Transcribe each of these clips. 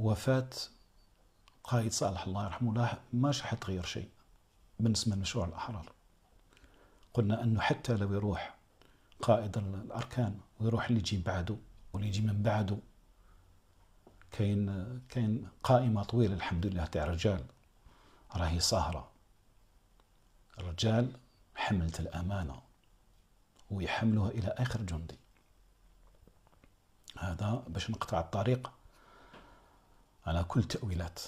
وفاة قائد صالح الله يرحمه الله ماش حتغير شيء بالنسبة لمشروع الأحرار قلنا أنه حتى لو يروح قائد الأركان ويروح اللي يجي بعده واللي يجي من بعده كاين كاين قائمة طويلة الحمد لله تاع رجال راهي سهرة رجال حملت الأمانة ويحملها إلى آخر جندي هذا باش نقطع الطريق على كل تأويلات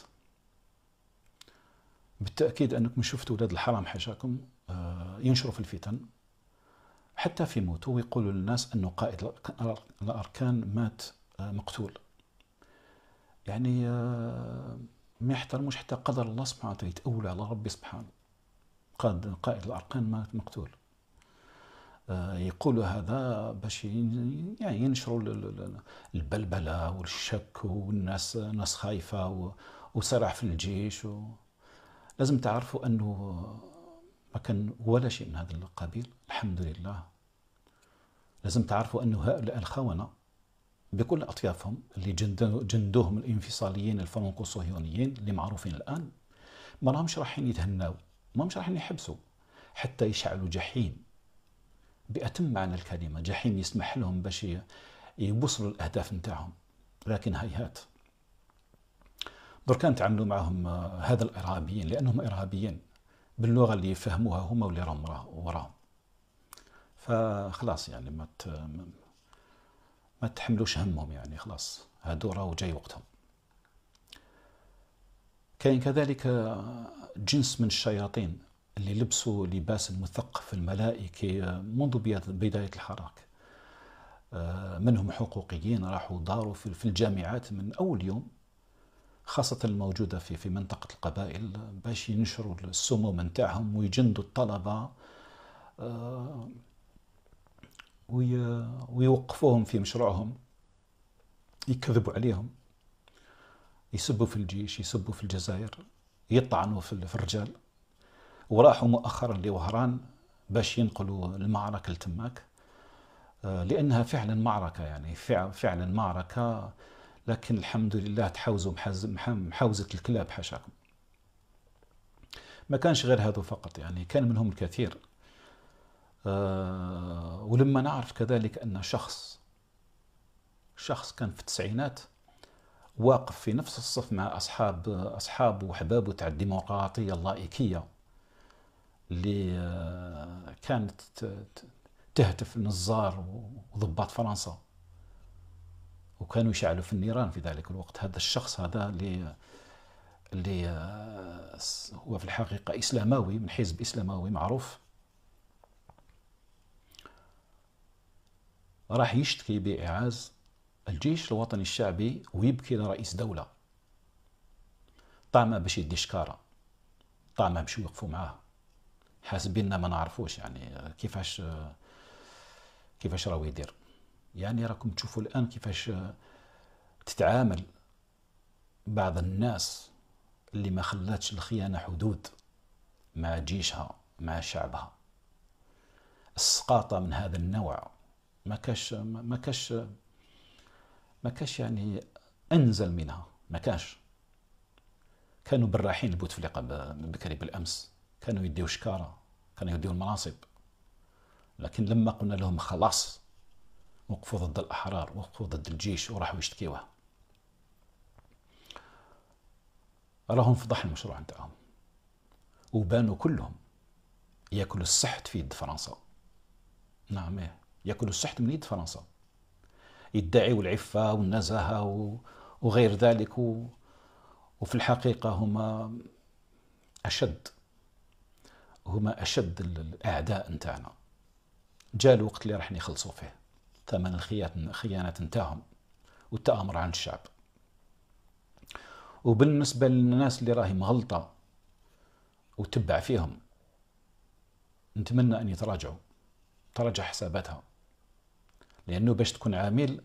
بالتأكيد أنكم شفتوا ولاد الحرام حاشاكم آه، ينشروا في الفتن حتى في موته ويقولوا للناس أنه قائد الأركان مات آه، مقتول يعني آه، ما يحترموش حتى قدر الله سبحانه وتعالى يتأول على ربي سبحانه قائد الأركان مات مقتول آه، يقول هذا باش يعني ينشروا البلبله والشك والناس ناس خايفه وصراع في الجيش و لازم تعرفوا انه ما كان ولا شيء من هذا القبيل الحمد لله لازم تعرفوا انه هؤلاء الخونه بكل اطيافهم اللي جندوهم الانفصاليين الفرنكو صهيونيين اللي معروفين الان ما راهمش رايحين يتهناو ما رايحين يحبسوا حتى يشعلوا جحيم بأتم معنى الكلمة جحيم يسمح لهم باش يوصلوا الأهداف نتاعهم لكن هيهات دركان تعاملوا معهم آه، هذا الإرهابيين لأنهم إرهابيين باللغة اللي يفهموها هما واللي راهم وراهم فخلاص يعني ما ما تحملوش همهم يعني خلاص هادو راهو جاي وقتهم كاين كذلك آه، جنس من الشياطين اللي لبسوا لباس المثقف الملائكي منذ بداية الحراك آه، منهم حقوقيين راحوا داروا في الجامعات من أول يوم خاصة الموجودة في في منطقة القبائل باش ينشروا السموم نتاعهم ويجندوا الطلبة آه، ويوقفوهم في مشروعهم يكذبوا عليهم يسبوا في الجيش يسبوا في الجزائر يطعنوا في الرجال وراحوا مؤخرا لوهران باش ينقلوا المعركة لتماك آه، لأنها فعلا معركة يعني فعلا معركة لكن الحمد لله تحوزوا محاوزة الكلاب حاشاكم ما كانش غير هذا فقط يعني كان منهم الكثير آه، ولما نعرف كذلك أن شخص شخص كان في التسعينات واقف في نفس الصف مع أصحاب أصحاب وحبابه تاع الديمقراطية اللائكية اللي آه، كانت تهتف نزار وضباط فرنسا وكانوا يشعلوا في النيران في ذلك الوقت هذا الشخص هذا اللي اللي آه، هو في الحقيقة إسلاماوي من حزب إسلاماوي معروف راح يشتكي بإعاز الجيش الوطني الشعبي ويبكي لرئيس دولة طعمه باش يدي شكارة طعمه باش يوقفوا معاه حاسبيننا ما نعرفوش يعني كيفاش كيفاش راهو يدير يعني راكم تشوفوا الان كيفاش تتعامل بعض الناس اللي ما خلاتش الخيانه حدود مع جيشها مع شعبها السقاطه من هذا النوع ما كاش ما كاش ما كاش يعني انزل منها ما كاش كانوا براحين البوتفليقه بكري بالامس كانوا يديو شكاره كانوا يديو المناصب لكن لما قلنا لهم خلاص وقفوا ضد الاحرار وقفوا ضد الجيش وراحوا يشتكيوه راهم فضح المشروع نتاعهم وبانوا كلهم ياكلوا السحت في يد فرنسا نعم إيه. ياكلوا السحت من يد فرنسا يدعيوا العفة والنزاهة وغير ذلك و... وفي الحقيقة هما أشد هما اشد الاعداء نتاعنا جاء الوقت اللي راح نخلصوا فيه ثمن الخيانات نتاعهم والتآمر عن الشعب وبالنسبة للناس اللي راهي مغلطة وتبع فيهم نتمنى أن يتراجعوا تراجع حساباتها لأنه باش تكون عميل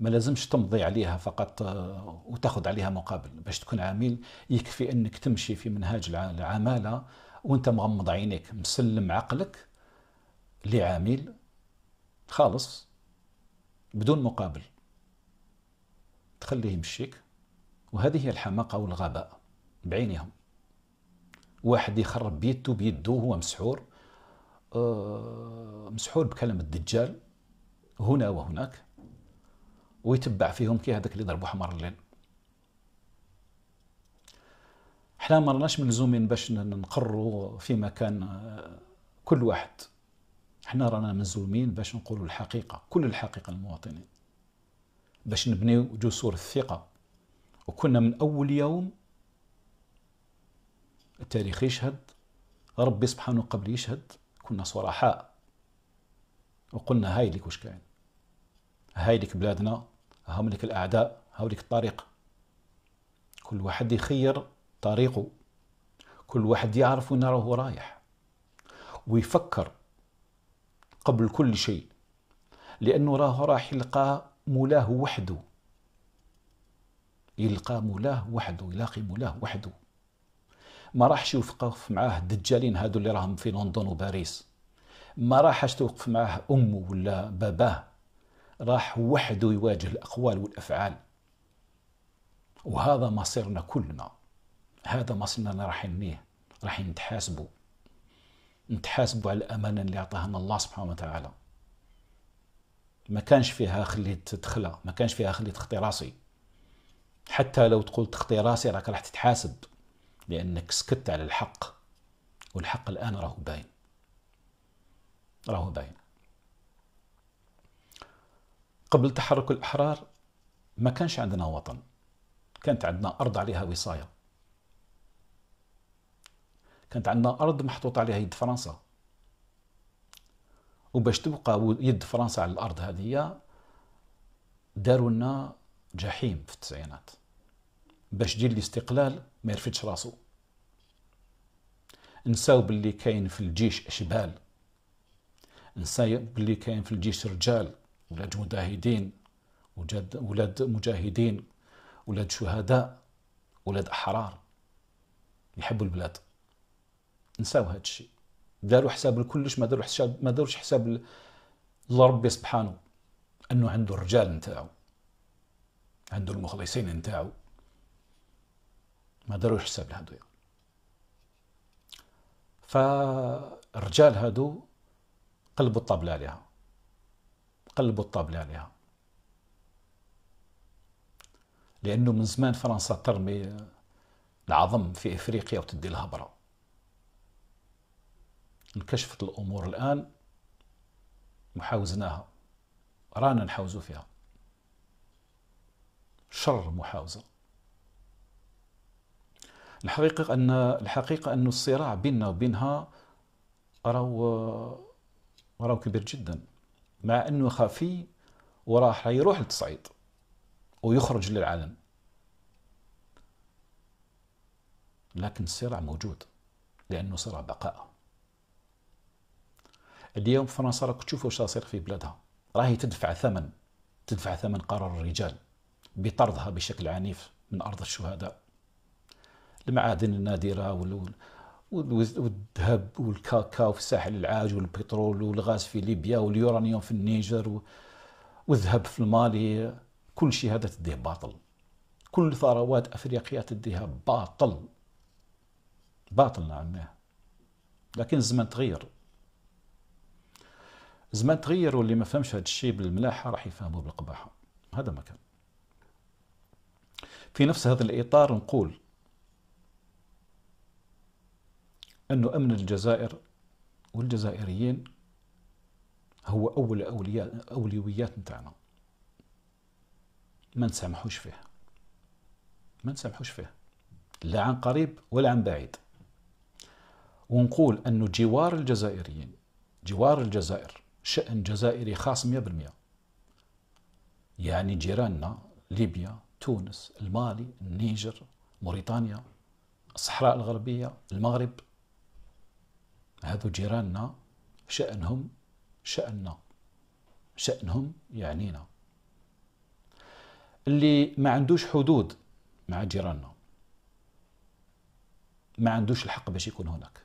ما لازمش تمضي عليها فقط آه، وتاخذ عليها مقابل باش تكون عميل يكفي أنك تمشي في منهاج العمالة وانت مغمض عينيك مسلم عقلك لعميل خالص بدون مقابل تخليه يمشيك وهذه هي الحماقة والغباء بعينهم واحد يخرب بيته بيده هو مسحور آه، مسحور بكلام الدجال هنا وهناك ويتبع فيهم كي هذاك اللي ضربوا حمار الليل احنا ما رناش ملزومين باش نقروا في مكان آه، كل واحد احنا رانا ملزومين باش نقولوا الحقيقه كل الحقيقه للمواطنين باش نبنيو جسور الثقه وكنا من اول يوم التاريخ يشهد ربي سبحانه قبل يشهد كنا صرحاء وقلنا هاي ليك واش كاين هاي ليك بلادنا هاوليك الاعداء هاوليك الطريق كل واحد يخير طريقه كل واحد يعرف وين راهو رايح ويفكر قبل كل شيء لأنه راه راح يلقى مولاه وحده يلقى مولاه وحده يلاقي مولاه وحده ما راحش يوقف معاه الدجالين هادو اللي راهم في لندن وباريس ما راحش توقف معاه أمه ولا باباه راح وحده يواجه الأقوال والأفعال وهذا مصيرنا كلنا هذا مصيرنا راح نيه راح نتحاسبوا نتحاسبوا على الأمانة اللي أعطاهنا الله سبحانه وتعالى ما كانش فيها خليت تخلى ما كانش فيها خليت تخطي راسي حتى لو تقول تخطي راسي راك راح تتحاسب لأنك سكت على الحق والحق الآن راهو باين راهو باين قبل تحرك الأحرار ما كانش عندنا وطن كانت عندنا أرض عليها وصاية كانت عندنا ارض محطوطه عليها يد فرنسا وباش تبقى يد فرنسا على الارض هذه داروا لنا جحيم في التسعينات باش جيل الاستقلال ما يرفدش راسو نساو باللي كاين في الجيش اشبال نساو باللي كاين في الجيش رجال ولاد مجاهدين ولاد مجاهدين ولاد شهداء ولاد احرار يحبوا البلاد نساو هذا الشيء داروا حساب لكلش ما داروا حساب ما داروش حساب لربي سبحانه انه عنده الرجال نتاعو عنده المخلصين نتاعو ما داروش حساب لهذو يعني. فالرجال هادو قلبوا الطابلة عليها قلبوا الطابلة عليها لأنه من زمان فرنسا ترمي العظم في إفريقيا وتدي الهبرة انكشفت الأمور الآن محاوزناها رانا نحاوزو فيها شر محاوزة الحقيقة أن الحقيقة أن الصراع بيننا وبينها راهو راهو كبير جدا مع أنه خفي وراح يروح للتصعيد ويخرج للعلن لكن الصراع موجود لأنه صراع بقاء اليوم فرنسا راك تشوف واش صاير في بلادها راهي تدفع ثمن تدفع ثمن قرار الرجال بطردها بشكل عنيف من ارض الشهداء المعادن النادره والذهب والكاكاو في الساحل العاج والبترول والغاز في ليبيا واليورانيوم في النيجر والذهب في المالي كل شيء هذا تديه باطل كل ثروات افريقيا تديها باطل باطل نعم لكن الزمن تغير زمان تغير واللي ما فهمش هذا الشيء بالملاحه راح يفهموا بالقباحه هذا ما كان في نفس هذا الاطار نقول انه امن الجزائر والجزائريين هو اول اولياء اولويات نتاعنا ما نسامحوش فيه ما نسامحوش فيه لا عن قريب ولا عن بعيد ونقول أن جوار الجزائريين جوار الجزائر شأن جزائري خاص 100% يعني جيراننا ليبيا تونس المالي النيجر موريتانيا الصحراء الغربية المغرب هذو جيراننا شأنهم شأننا شأنهم يعنينا اللي ما عندوش حدود مع جيراننا ما عندوش الحق باش يكون هناك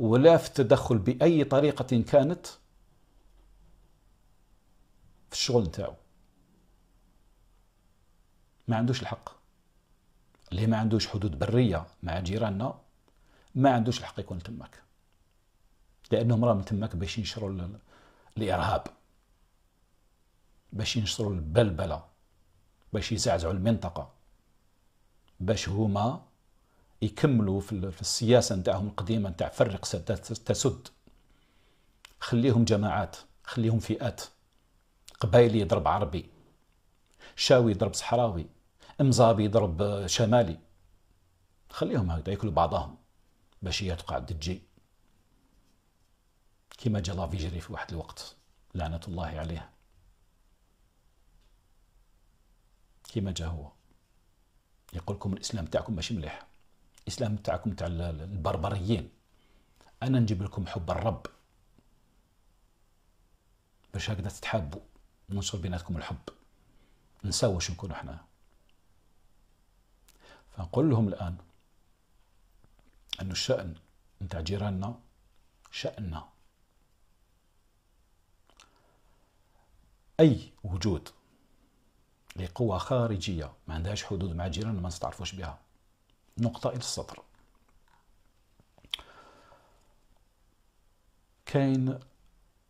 ولا في التدخل باي طريقه كانت في الشغل نتاعو ما عندوش الحق اللي ما عندوش حدود بريه مع جيراننا ما عندوش الحق يكون تماك لانهم راهم تماك باش ينشروا الارهاب باش ينشروا البلبله باش يزعزعوا المنطقه باش هما يكملوا في السياسه نتاعهم القديمه نتاع فرق تسد خليهم جماعات خليهم فئات قبايلي يضرب عربي شاوي يضرب صحراوي مزابي يضرب شمالي خليهم هكذا ياكلوا بعضهم باش هي تقعد تجي كما جا لافيجري في واحد الوقت لعنة الله عليه كما جا هو يقولكم الإسلام تاعكم ماشي مليح الاسلام تاعكم تاع البربريين انا نجيب لكم حب الرب باش هكذا تتحابوا ننشر بيناتكم الحب نساو واش نكونوا حنا فنقول لهم الان انه الشان نتاع جيراننا شاننا اي وجود لقوى خارجيه ما عندهاش حدود مع جيراننا ما نستعرفوش بها نقطة إلى السطر كاين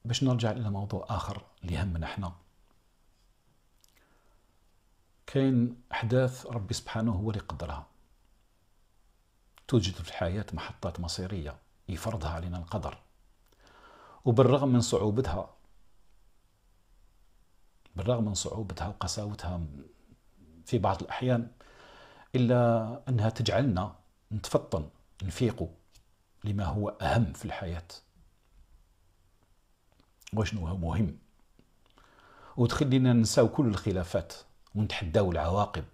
باش نرجع إلى موضوع آخر اللي يهمنا احنا كاين أحداث ربي سبحانه هو اللي قدرها توجد في الحياة محطات مصيرية يفرضها علينا القدر وبالرغم من صعوبتها بالرغم من صعوبتها وقساوتها في بعض الأحيان إلا أنها تجعلنا نتفطن نفيق لما هو أهم في الحياة وشنو هو مهم وتخلينا ننساو كل الخلافات ونتحداو العواقب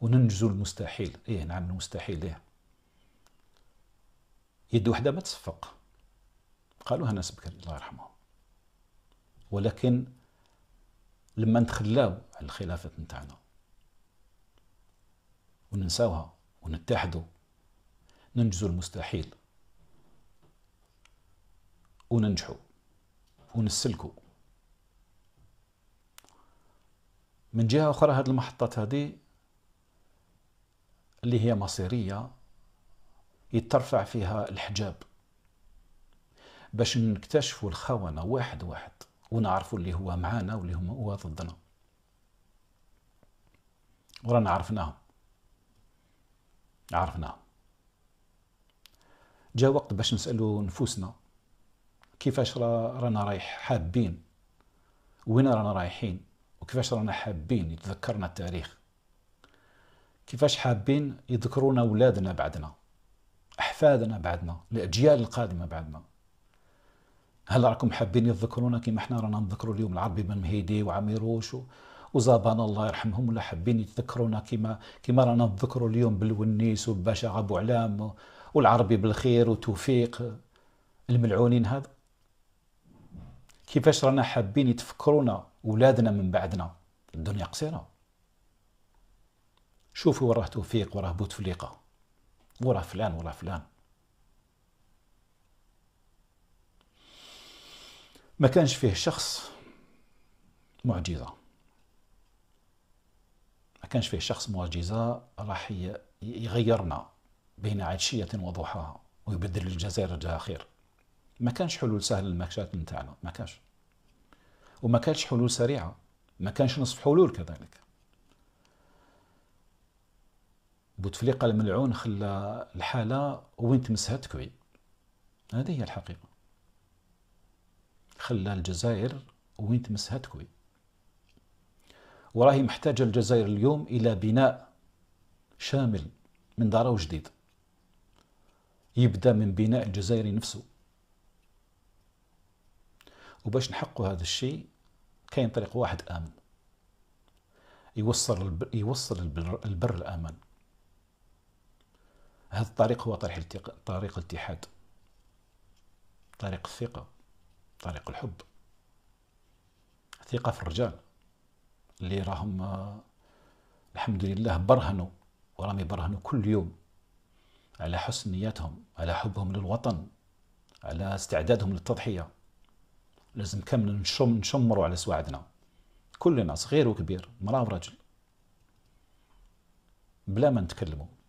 وننجزوا المستحيل ايه نعم المستحيل ايه يد وحده ما تصفق قالوها ناس بكري الله يرحمه ولكن لما نتخلاو على الخلافات نتاعنا وننساوها ونتحدوا ننجزوا المستحيل وننجحوا ونسلكوا من جهة أخرى هذه المحطات هذه اللي هي مصيرية يترفع فيها الحجاب باش نكتشفوا الخونة واحد واحد ونعرفوا اللي هو معانا واللي هو ضدنا ورانا عرفناهم عرفناها جا وقت باش نسالو نفوسنا كيفاش رانا رايح حابين وين رانا رايحين وكيفاش رانا حابين يتذكرنا التاريخ كيفاش حابين يذكرونا اولادنا بعدنا احفادنا بعدنا الاجيال القادمه بعدنا هل راكم حابين يذكرونا كيما حنا رانا نذكروا اليوم العربي بن مهيدي وعميروش وزابان الله يرحمهم ولا حابين يتذكرونا كما كما رانا نتذكروا اليوم بالونيس وباشا ابو علام والعربي بالخير وتوفيق الملعونين هذا كيفاش رانا حابين يتفكرونا ولادنا من بعدنا الدنيا قصيره شوفوا وراه توفيق وراه بوتفليقه وراه فلان وراه فلان ما كانش فيه شخص معجزه كانش فيه شخص معجزة راح يغيرنا بين عشية وضحاها ويبدل الجزائر جاها خير ما كانش حلول سهلة للمشاكل نتاعنا ما كانش وما كانش حلول سريعة ما كانش نصف حلول كذلك بوتفليقة الملعون خلى الحالة وين تمسها تكوي هذه هي الحقيقة خلى الجزائر وين تمسها تكوي وراهي محتاجة الجزائر اليوم إلى بناء شامل من دار وجديد يبدأ من بناء الجزائري نفسه وباش نحقوا هذا الشيء كاين طريق واحد آمن يوصل البر يوصل البر, البر الآمن هذا الطريق هو طريق التق... طريق الاتحاد طريق الثقة طريق الحب ثقة في الرجال اللي راهم آه، الحمد لله برهنوا وراهم يبرهنوا كل يوم على حسن نياتهم على حبهم للوطن على استعدادهم للتضحية لازم كامل نشم نشمروا على سواعدنا كلنا صغير وكبير مرأة وراجل بلا ما نتكلموا